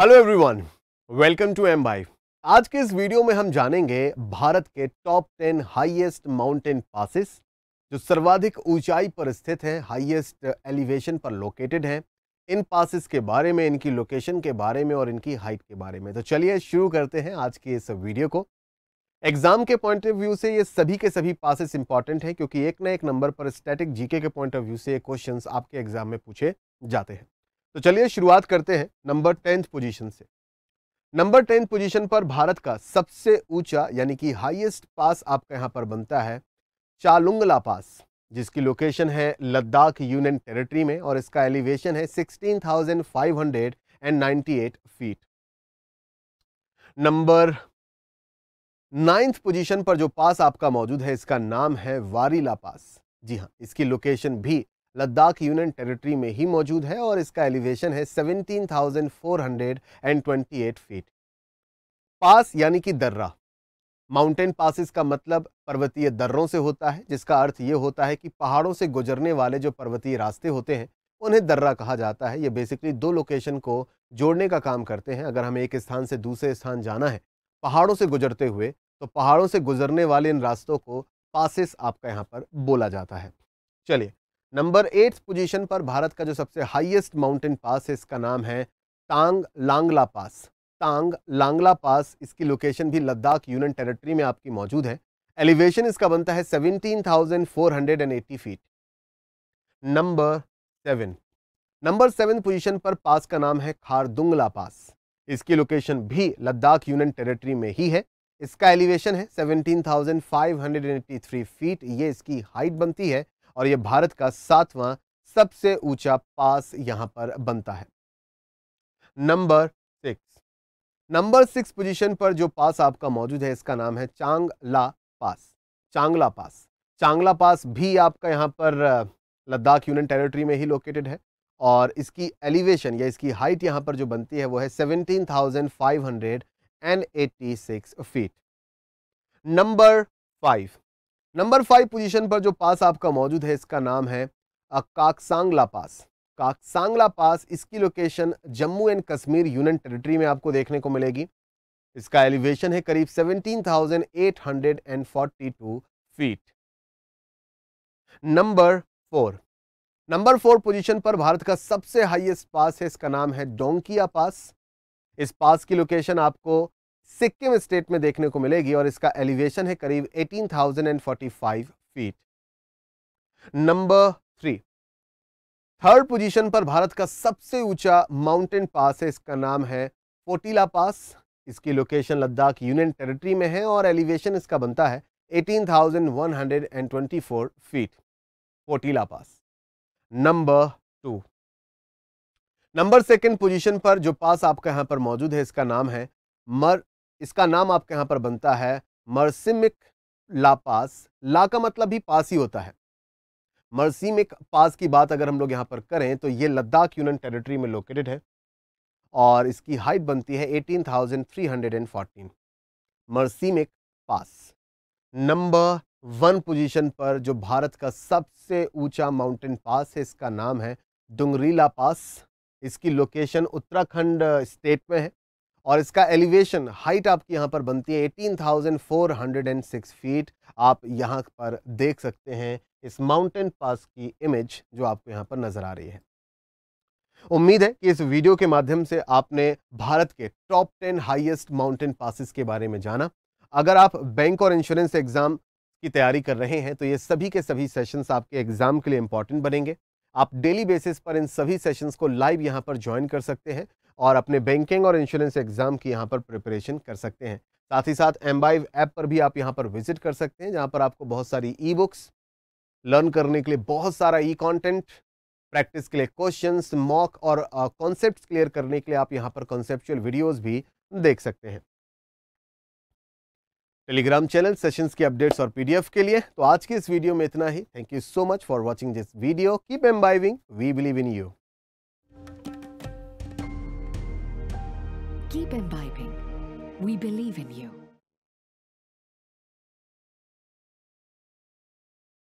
hello everyone welcome to Embibe आज के इस वीडियो में हम जानेंगे भारत के top ten highest mountain passes जो सर्वाधिक ऊंचाई पर स्थित हैं हाईएस्ट एलिवेशन पर लोकेटेड हैं इन पासिस के बारे में इनकी लोकेशन के बारे में और इनकी हाइट के बारे में तो चलिए शुरू करते हैं आज की इस वीडियो को एग्जाम के पॉइंट ऑफ व्यू से ये सभी के सभी पासिस इंपॉर्टेंट हैं क्योंकि एक ना एक नंबर पर स्टैटिक जीके के पॉइंट ऑफ व्यू से ये क्वेश्चंस आपके एग्जाम में पूछे जाते हैं तो चलिए शुरुआत करते हैं नंबर टेंथ पोजीशन से नंबर टेंथ पोजीशन पर भारत का सबसे ऊंचा यानी कि हाईएस्ट पास आपका यहाँ पर बनता है चालुंगला पास जिसकी लोकेशन है लद्दाख यूनियन टेरिटरी में और इसका एलिवेशन है 16,598 फीट नंबर नाइन्थ पोजीशन पर जो पास आपका मौजूद है इसका नाम है वारीला पास जी हाँ इसकी लोकेशन भी लद्दाख यूनियन टेरिटरी में ही मौजूद है और इसका एलिवेशन है 17,428 फीट पास यानी कि दर्रा माउंटेन पासिस का मतलब पर्वतीय दर्रों से होता है जिसका अर्थ ये होता है कि पहाड़ों से गुजरने वाले जो पर्वतीय रास्ते होते हैं उन्हें दर्रा कहा जाता है ये बेसिकली दो लोकेशन को जोड़ने का काम करते हैं अगर हमें एक स्थान से दूसरे स्थान जाना है पहाड़ों से गुजरते हुए तो पहाड़ों से गुजरने वाले इन रास्तों को पासिस आपका यहाँ पर बोला जाता है चलिए नंबर एट पोजीशन पर भारत का जो सबसे हाईएस्ट माउंटेन पास है इसका नाम है तांग लांगला पास तांग लांगला पास इसकी लोकेशन भी लद्दाख यूनियन टेरिटरी में आपकी मौजूद है एलिवेशन इसका बनता है 17,480 feet number seven number seven position पर पास का नाम है खारदुंगला पास इसकी लोकेशन भी लद्दाख यूनियन टेरिटरी में ही है इसका एलिवेशन है 17,583 फीट ये इसकी हाइट बनती है और यह भारत का सातवां सबसे ऊंचा पास यहां पर बनता है number six number six position पर जो पास आपका मौजूद है इसका नाम है चांगला पास चांगला पास चांगला पास भी आपका यहाँ पर लद्दाख यूनियन टेरिटरी में ही लोकेटेड है और इसकी एलिवेशन या इसकी हाइट यहाँ पर जो बनती है वो है 17,586 feet number five number five position पर जो पास आपका मौजूद है इसका नाम है काकसांगला पास काकसांगला पास इसकी location Jammu and Kashmir union territory में आपको देखने को मिलेगी इसका एलिवेशन है करीब 17,842 feet number four number four position पर भारत का सबसे हाईएस्ट पास है इसका नाम है डोंकिया पास इस पास की लोकेशन आपको सिक्किम स्टेट में देखने को मिलेगी और इसका एलिवेशन है करीब 18,045 feet number three third position पर भारत का सबसे ऊंचा माउंटेन पास है इसका नाम है फोटीला पास इसकी लोकेशन लद्दाख यूनियन टेरिटरी में है और एलिवेशन इसका बनता है 18,124 feet Fotula pass number two number second position पर जो पास आपका यहां पर मौजूद है इसका नाम है मर इसका नाम आपके यहाँ पर बनता है मर्सिमिक लापास ला का मतलब ही पास ही होता है मर्सिमिक पास की बात अगर हम लोग यहाँ पर करें तो ये लद्दाख यूनियन टेरिटरी में लोकेटेड है और इसकी हाइट बनती है 18,314 Marsimik pass number one position पर जो भारत का सबसे ऊंचा माउंटेन पास है इसका नाम है डुंगरीला पास इसकी लोकेशन उत्तराखंड स्टेट में है और इसका एलिवेशन हाइट आपकी यहाँ पर बनती है 18,406 फीट आप यहाँ पर देख सकते हैं इस माउंटेन पास की इमेज जो आपको यहाँ पर नज़र आ रही है उम्मीद है कि इस वीडियो के माध्यम से आपने भारत के top ten highest mountain passes के बारे में जाना अगर आप बैंक और इंश्योरेंस एग्ज़ाम की तैयारी कर रहे हैं तो ये सभी के सभी सेशंस आपके एग्ज़ाम के लिए इंपॉर्टेंट बनेंगे आप डेली बेसिस पर इन सभी सेशंस को लाइव यहाँ पर ज्वाइन कर सकते हैं और अपने बैंकिंग और इंश्योरेंस एग्जाम की यहाँ पर प्रिपरेशन कर सकते हैं साथ ही साथ एम्बाइव ऐप पर भी आप यहाँ पर विजिट कर सकते हैं जहाँ पर आपको बहुत सारी ई बुक्स लर्न करने के लिए बहुत सारा ई कॉन्टेंट प्रैक्टिस के लिए क्वेश्चन मॉक और कॉन्सेप्ट uh, क्लियर करने के लिए आप यहाँ पर कॉन्सेप्चुअल वीडियोज़ भी देख सकते हैं टेलीग्राम चैनल सेशंस की अपडेट्स और पीडीएफ के लिए तो आज की इस वीडियो में इतना ही thank you so much for watching this video keep Embibing we believe in you Keep Embibing we believe in you